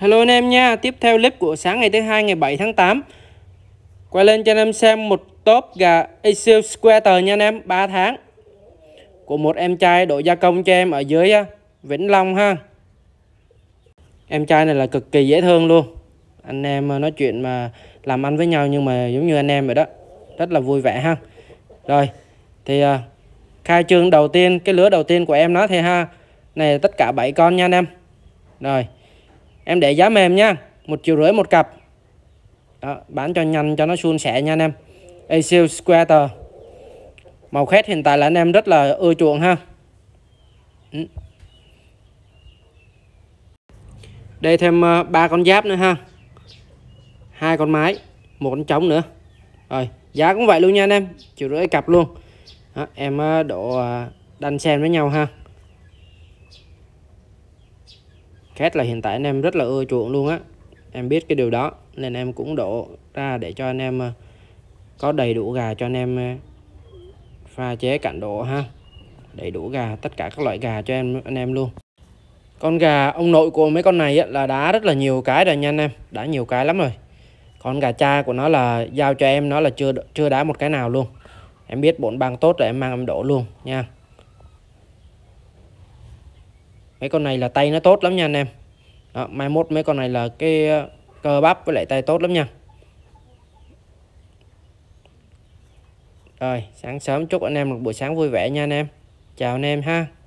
Hello anh em nha, tiếp theo clip của sáng ngày thứ hai ngày 7 tháng 8 Quay lên cho anh em xem một top gà Excel Squatter nha anh em, 3 tháng Của một em trai đội gia công cho em ở dưới Vĩnh Long ha Em trai này là cực kỳ dễ thương luôn Anh em à, nói chuyện mà làm ăn với nhau nhưng mà giống như anh em vậy đó Rất là vui vẻ ha Rồi, thì à, khai trương đầu tiên, cái lứa đầu tiên của em nó thì ha Này tất cả 7 con nha anh em Rồi em để giá mềm nha một triệu rưỡi một cặp đó, bán cho nhanh cho nó suôn sẻ nha anh em ACL Squatter màu khét hiện tại là anh em rất là ưa chuộng ha ừ. đây thêm ờ, ba con giáp nữa ha hai con mái một con trống nữa rồi giá cũng vậy luôn nha anh em triệu rưỡi cặp luôn đó, em ờ, đổ ờ, đan xem với nhau ha Khét là hiện tại anh em rất là ưa chuộng luôn á Em biết cái điều đó Nên em cũng đổ ra để cho anh em ờ, Có đầy đủ gà cho anh em ờ, Pha chế cạn độ ha Đầy đủ gà Tất cả các loại gà cho em anh em luôn Con gà ông nội của mấy con này á, là đá rất là nhiều cái rồi nha anh em đã nhiều cái lắm rồi Con gà cha của nó là giao cho em Nó là chưa chưa đá một cái nào luôn Em biết bổn băng tốt rồi em mang em đổ luôn nha mấy con này là tay nó tốt lắm nha anh em đó, mai mốt mấy con này là cái ờ, cơ bắp với lại tay tốt lắm nha rồi sáng sớm chúc anh em một buổi sáng vui vẻ nha anh em chào anh em ha